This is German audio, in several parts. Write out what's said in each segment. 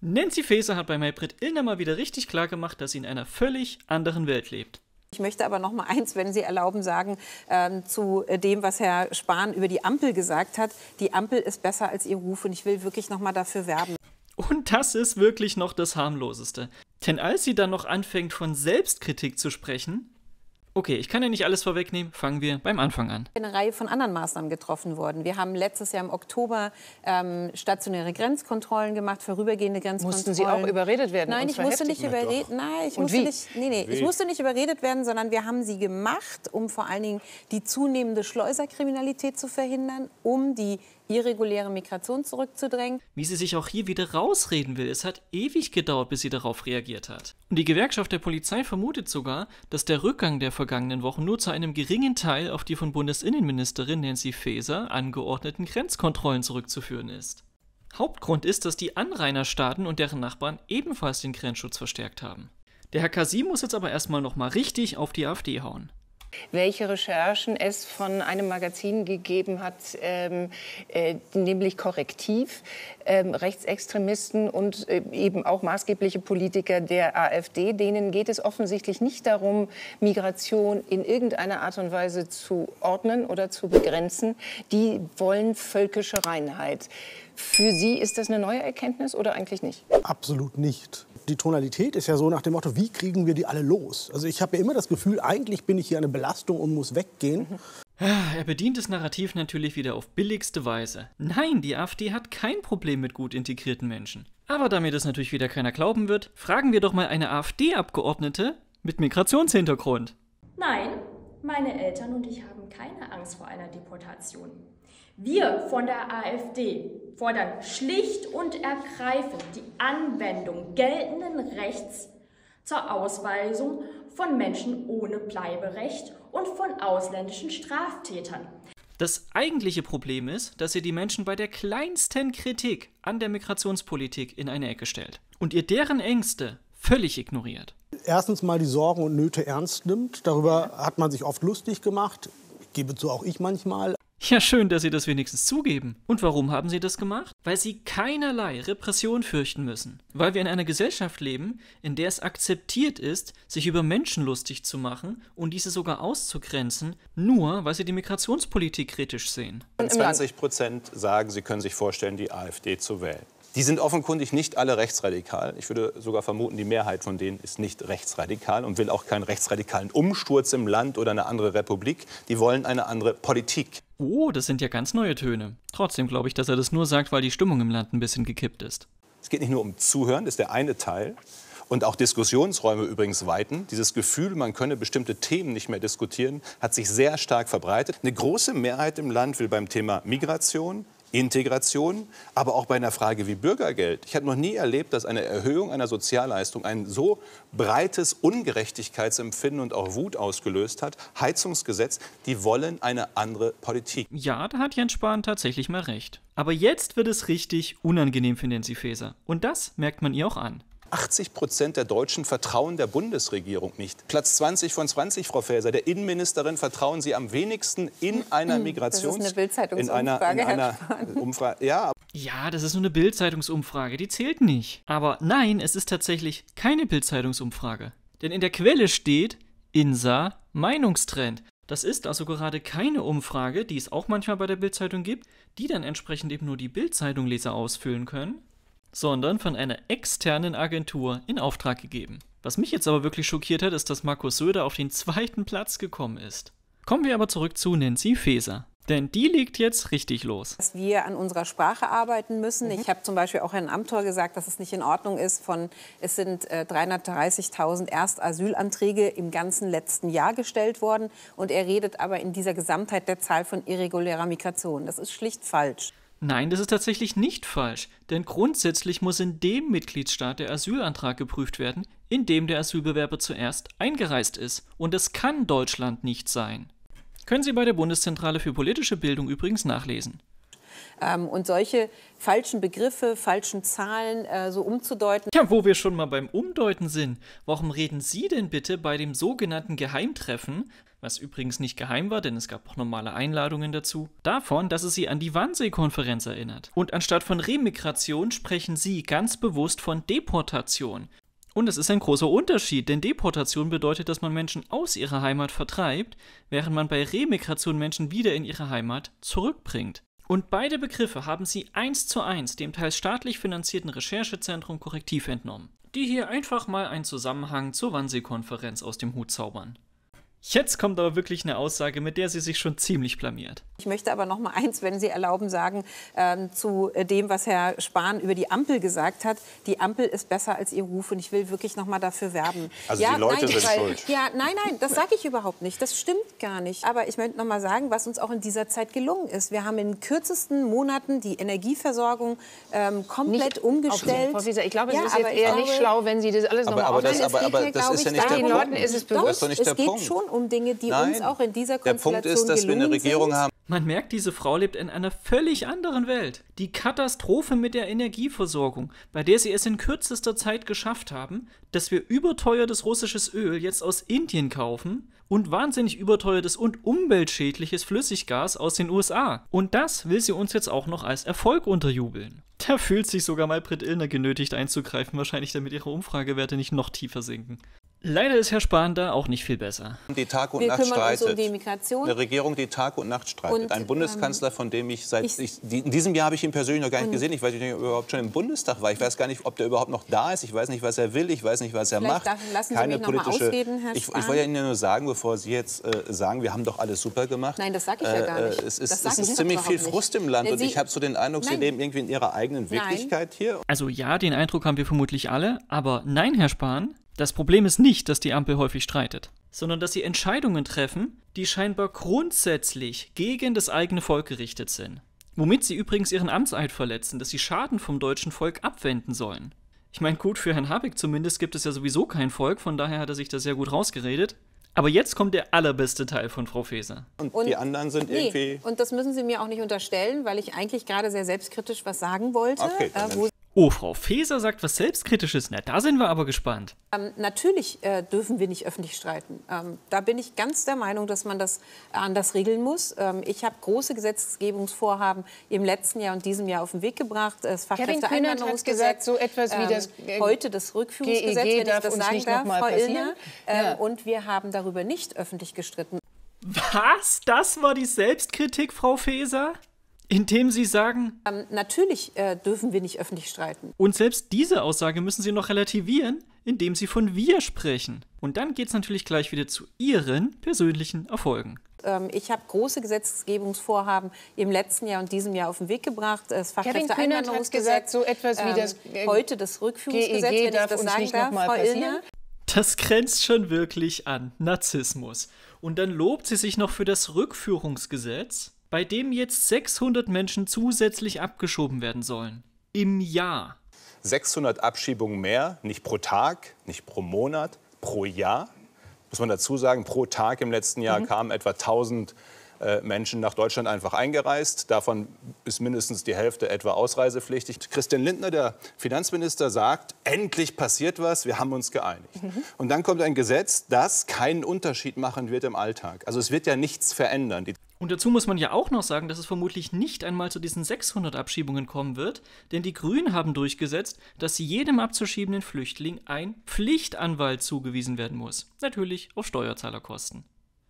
Nancy Faeser hat bei Maybrit Illner mal wieder richtig klar gemacht, dass sie in einer völlig anderen Welt lebt. Ich möchte aber noch mal eins, wenn Sie erlauben, sagen ähm, zu dem, was Herr Spahn über die Ampel gesagt hat. Die Ampel ist besser als ihr Ruf und ich will wirklich noch mal dafür werben. Und das ist wirklich noch das harmloseste. Denn als sie dann noch anfängt, von Selbstkritik zu sprechen, Okay, ich kann ja nicht alles vorwegnehmen. Fangen wir beim Anfang an. Eine Reihe von anderen Maßnahmen getroffen worden. Wir haben letztes Jahr im Oktober ähm, stationäre Grenzkontrollen gemacht, vorübergehende Grenzkontrollen. Mussten Sie auch überredet werden? Nein, ich musste nicht überredet. Nein, ich musste nicht. Nee, nee, ich musste nicht überredet werden, sondern wir haben sie gemacht, um vor allen Dingen die zunehmende Schleuserkriminalität zu verhindern, um die irreguläre Migration zurückzudrängen. Wie sie sich auch hier wieder rausreden will, es hat ewig gedauert, bis sie darauf reagiert hat. Und die Gewerkschaft der Polizei vermutet sogar, dass der Rückgang der vergangenen Wochen nur zu einem geringen Teil auf die von Bundesinnenministerin Nancy Faeser angeordneten Grenzkontrollen zurückzuführen ist. Hauptgrund ist, dass die Anrainerstaaten und deren Nachbarn ebenfalls den Grenzschutz verstärkt haben. Der Herr Kasim muss jetzt aber erstmal nochmal richtig auf die AfD hauen welche Recherchen es von einem Magazin gegeben hat, ähm, äh, nämlich Korrektiv, ähm, Rechtsextremisten und äh, eben auch maßgebliche Politiker der AfD. Denen geht es offensichtlich nicht darum, Migration in irgendeiner Art und Weise zu ordnen oder zu begrenzen. Die wollen völkische Reinheit. Für Sie ist das eine neue Erkenntnis oder eigentlich nicht? Absolut nicht die Tonalität ist ja so nach dem Motto, wie kriegen wir die alle los? Also ich habe ja immer das Gefühl, eigentlich bin ich hier eine Belastung und muss weggehen. Ah, er bedient das Narrativ natürlich wieder auf billigste Weise. Nein, die AfD hat kein Problem mit gut integrierten Menschen. Aber damit es natürlich wieder keiner glauben wird, fragen wir doch mal eine AfD-Abgeordnete mit Migrationshintergrund. Nein, meine Eltern und ich haben keine Angst vor einer Deportation. Wir von der AfD fordern schlicht und ergreifend die Anwendung geltenden Rechts zur Ausweisung von Menschen ohne Bleiberecht und von ausländischen Straftätern. Das eigentliche Problem ist, dass ihr die Menschen bei der kleinsten Kritik an der Migrationspolitik in eine Ecke stellt und ihr deren Ängste völlig ignoriert erstens mal die Sorgen und Nöte ernst nimmt. Darüber hat man sich oft lustig gemacht. Ich gebe zu, auch ich manchmal. Ja, schön, dass Sie das wenigstens zugeben. Und warum haben Sie das gemacht? Weil Sie keinerlei Repression fürchten müssen. Weil wir in einer Gesellschaft leben, in der es akzeptiert ist, sich über Menschen lustig zu machen und diese sogar auszugrenzen, nur weil sie die Migrationspolitik kritisch sehen. 20 Prozent sagen, sie können sich vorstellen, die AfD zu wählen. Die sind offenkundig nicht alle rechtsradikal. Ich würde sogar vermuten, die Mehrheit von denen ist nicht rechtsradikal und will auch keinen rechtsradikalen Umsturz im Land oder eine andere Republik. Die wollen eine andere Politik. Oh, das sind ja ganz neue Töne. Trotzdem glaube ich, dass er das nur sagt, weil die Stimmung im Land ein bisschen gekippt ist. Es geht nicht nur um Zuhören, das ist der eine Teil. Und auch Diskussionsräume übrigens weiten. Dieses Gefühl, man könne bestimmte Themen nicht mehr diskutieren, hat sich sehr stark verbreitet. Eine große Mehrheit im Land will beim Thema Migration, Integration, aber auch bei einer Frage wie Bürgergeld. Ich habe noch nie erlebt, dass eine Erhöhung einer Sozialleistung ein so breites Ungerechtigkeitsempfinden und auch Wut ausgelöst hat. Heizungsgesetz, die wollen eine andere Politik. Ja, da hat Jens Spahn tatsächlich mal recht. Aber jetzt wird es richtig unangenehm für Nancy Faeser. Und das merkt man ihr auch an. 80 Prozent der Deutschen vertrauen der Bundesregierung nicht. Platz 20 von 20, Frau Faeser. Der Innenministerin vertrauen Sie am wenigsten in einer Migrations... Das ist eine Bildzeitungsumfrage, in einer, in einer Umfrage. Ja, ja, das ist nur eine Bildzeitungsumfrage, die zählt nicht. Aber nein, es ist tatsächlich keine Bildzeitungsumfrage. Denn in der Quelle steht INSA Meinungstrend. Das ist also gerade keine Umfrage, die es auch manchmal bei der Bildzeitung gibt, die dann entsprechend eben nur die bildzeitung ausfüllen können, sondern von einer externen Agentur in Auftrag gegeben. Was mich jetzt aber wirklich schockiert hat, ist, dass Markus Söder auf den zweiten Platz gekommen ist. Kommen wir aber zurück zu Nancy Faeser. Denn die legt jetzt richtig los. Dass wir an unserer Sprache arbeiten müssen. Mhm. Ich habe zum Beispiel auch Herrn Amthor gesagt, dass es nicht in Ordnung ist, von es sind äh, 330.000 Erstasylanträge im ganzen letzten Jahr gestellt worden. Und er redet aber in dieser Gesamtheit der Zahl von irregulärer Migration. Das ist schlicht falsch. Nein, das ist tatsächlich nicht falsch, denn grundsätzlich muss in dem Mitgliedstaat der Asylantrag geprüft werden, in dem der Asylbewerber zuerst eingereist ist, und es kann Deutschland nicht sein. Können Sie bei der Bundeszentrale für politische Bildung übrigens nachlesen. Ähm, und solche falschen Begriffe, falschen Zahlen äh, so umzudeuten. Ja, wo wir schon mal beim Umdeuten sind. Warum reden Sie denn bitte bei dem sogenannten Geheimtreffen was übrigens nicht geheim war, denn es gab auch normale Einladungen dazu, davon, dass es sie an die Wannsee-Konferenz erinnert. Und anstatt von Remigration sprechen sie ganz bewusst von Deportation. Und es ist ein großer Unterschied, denn Deportation bedeutet, dass man Menschen aus ihrer Heimat vertreibt, während man bei Remigration Menschen wieder in ihre Heimat zurückbringt. Und beide Begriffe haben sie eins zu eins dem teils staatlich finanzierten Recherchezentrum Korrektiv entnommen, die hier einfach mal einen Zusammenhang zur Wannsee-Konferenz aus dem Hut zaubern. Jetzt kommt aber wirklich eine Aussage, mit der sie sich schon ziemlich blamiert. Ich möchte aber noch mal eins, wenn Sie erlauben, sagen ähm, zu dem, was Herr Spahn über die Ampel gesagt hat. Die Ampel ist besser als ihr Ruf und ich will wirklich noch mal dafür werben. Also ja, die Leute nein, sind weil, schuld. Ja, nein, nein, das sage ich überhaupt nicht. Das stimmt gar nicht. Aber ich möchte noch mal sagen, was uns auch in dieser Zeit gelungen ist. Wir haben in kürzesten Monaten die Energieversorgung ähm, komplett nicht umgestellt. Auf, Frau ich glaube, ja, es ist jetzt eher glaube, nicht schlau, wenn Sie das alles noch aber, mal aber, das, aber, aber das, ist ja nicht der, der Punkt. Leuten ist es bewusst. Doch, das ist doch nicht der Punkt. Schon um Dinge, die Nein, uns auch in dieser Konstellation Der Punkt ist, dass wir eine Regierung sind. haben. Man merkt, diese Frau lebt in einer völlig anderen Welt. Die Katastrophe mit der Energieversorgung, bei der sie es in kürzester Zeit geschafft haben, dass wir überteuertes russisches Öl jetzt aus Indien kaufen und wahnsinnig überteuertes und umweltschädliches Flüssiggas aus den USA. Und das will sie uns jetzt auch noch als Erfolg unterjubeln. Da fühlt sich sogar mal Britt Illner genötigt einzugreifen, wahrscheinlich damit ihre Umfragewerte nicht noch tiefer sinken. Leider ist Herr Spahn da auch nicht viel besser. Die Tag und Wir Nacht streitet. Um die Migration. Eine Regierung, die Tag und Nacht streitet. Und, Ein Bundeskanzler, ähm, von dem ich seit ich, ich, in diesem Jahr habe ich ihn persönlich noch gar nicht gesehen. Ich weiß nicht, ob er überhaupt schon im Bundestag war. Ich weiß gar nicht, ob der überhaupt noch da ist. Ich weiß nicht, was er will. Ich weiß nicht, was er macht. lassen Keine Sie mich politische. Noch mal ausheben, Herr Spahn. Ich, ich wollte Ihnen ja nur sagen, bevor Sie jetzt äh, sagen, wir haben doch alles super gemacht. Nein, das sage ich ja äh, gar nicht. Äh, es ist, es ist ziemlich viel Frust nicht. im Land. Sie, und ich habe so den Eindruck, nein. Sie leben irgendwie in Ihrer eigenen Wirklichkeit nein. hier. Also ja, den Eindruck haben wir vermutlich alle. Aber nein, Herr Spahn, das Problem ist nicht, dass die Ampel häufig streitet, sondern dass sie Entscheidungen treffen, die scheinbar grundsätzlich gegen das eigene Volk gerichtet sind. Womit sie übrigens ihren Amtseid verletzen, dass sie Schaden vom deutschen Volk abwenden sollen. Ich meine, gut, für Herrn Habeck zumindest gibt es ja sowieso kein Volk, von daher hat er sich da sehr gut rausgeredet. Aber jetzt kommt der allerbeste Teil von Frau Faeser. Und, und die anderen sind nee, irgendwie. Und das müssen Sie mir auch nicht unterstellen, weil ich eigentlich gerade sehr selbstkritisch was sagen wollte. Okay, äh, Oh, Frau Feser sagt was Selbstkritisches. Na, da sind wir aber gespannt. Ähm, natürlich äh, dürfen wir nicht öffentlich streiten. Ähm, da bin ich ganz der Meinung, dass man das anders regeln muss. Ähm, ich habe große Gesetzgebungsvorhaben im letzten Jahr und diesem Jahr auf den Weg gebracht. Das Fachkräfteeinwanderungsgesetz, so etwas wie ähm, das äh, heute das Rückführungsgesetz, wenn e ich das sagen darf, Frau Illner. Ja. Ähm, und wir haben darüber nicht öffentlich gestritten. Was? Das war die Selbstkritik, Frau Feser? Indem Sie sagen, ähm, natürlich äh, dürfen wir nicht öffentlich streiten. Und selbst diese Aussage müssen Sie noch relativieren, indem Sie von wir sprechen. Und dann geht es natürlich gleich wieder zu Ihren persönlichen Erfolgen. Ähm, ich habe große Gesetzgebungsvorhaben im letzten Jahr und diesem Jahr auf den Weg gebracht. Das Fachkräfteeinwanderungsgesetz, ähm, so etwas wie das äh, heute das Rückführungsgesetz, GEG e wenn ich das sagen darf, Frau Illner. Das grenzt schon wirklich an Narzissmus. Und dann lobt sie sich noch für das Rückführungsgesetz bei dem jetzt 600 Menschen zusätzlich abgeschoben werden sollen. Im Jahr. 600 Abschiebungen mehr, nicht pro Tag, nicht pro Monat, pro Jahr. Muss man dazu sagen, pro Tag im letzten Jahr mhm. kamen etwa 1000 äh, Menschen nach Deutschland einfach eingereist. Davon ist mindestens die Hälfte etwa ausreisepflichtig. Christian Lindner, der Finanzminister, sagt, endlich passiert was, wir haben uns geeinigt. Mhm. Und dann kommt ein Gesetz, das keinen Unterschied machen wird im Alltag. Also es wird ja nichts verändern. Die und dazu muss man ja auch noch sagen, dass es vermutlich nicht einmal zu diesen 600 Abschiebungen kommen wird, denn die Grünen haben durchgesetzt, dass jedem abzuschiebenden Flüchtling ein Pflichtanwalt zugewiesen werden muss. Natürlich auf Steuerzahlerkosten.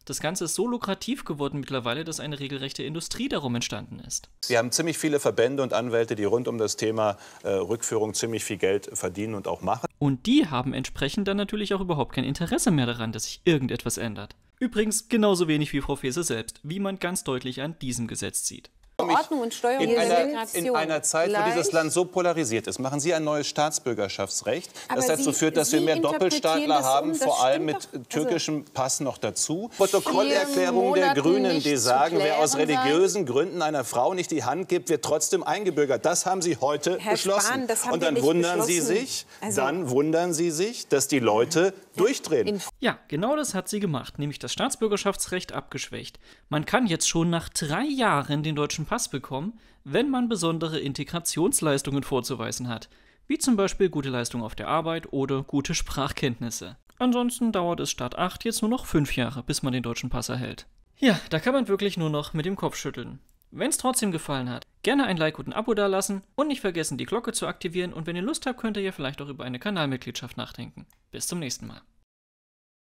Das Ganze ist so lukrativ geworden mittlerweile, dass eine regelrechte Industrie darum entstanden ist. Sie haben ziemlich viele Verbände und Anwälte, die rund um das Thema äh, Rückführung ziemlich viel Geld verdienen und auch machen. Und die haben entsprechend dann natürlich auch überhaupt kein Interesse mehr daran, dass sich irgendetwas ändert. Übrigens genauso wenig wie Frau Faeser selbst, wie man ganz deutlich an diesem Gesetz sieht. Ordnung und Steuerung in, einer, in einer Zeit, Gleich. wo dieses Land so polarisiert ist, machen Sie ein neues Staatsbürgerschaftsrecht, das Aber dazu Sie, führt, dass Sie wir mehr Doppelstaatler haben, vor allem mit doch. Also türkischem Pass noch dazu. Protokollerklärungen der Grünen, die sagen, wer aus religiösen Gründen einer Frau nicht die Hand gibt, wird trotzdem eingebürgert. Das haben Sie heute Herr beschlossen. Spahn, und dann wundern Sie sich, also dann wundern Sie sich, dass die Leute durchdrehen. Ja, genau das hat sie gemacht, nämlich das Staatsbürgerschaftsrecht abgeschwächt. Man kann jetzt schon nach drei Jahren den deutschen Pass bekommen, wenn man besondere Integrationsleistungen vorzuweisen hat, wie zum Beispiel gute Leistung auf der Arbeit oder gute Sprachkenntnisse. Ansonsten dauert es statt acht jetzt nur noch fünf Jahre, bis man den deutschen Pass erhält. Ja, da kann man wirklich nur noch mit dem Kopf schütteln. Wenn es trotzdem gefallen hat, gerne ein Like und ein Abo dalassen und nicht vergessen, die Glocke zu aktivieren und wenn ihr Lust habt, könnt ihr ja vielleicht auch über eine Kanalmitgliedschaft nachdenken. Bis zum nächsten Mal.